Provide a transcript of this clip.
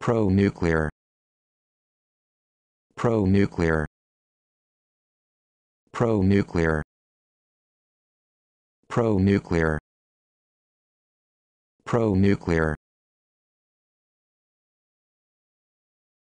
pro-nuclear pro-nuclear pro-nuclear pro-nuclear pro-nuclear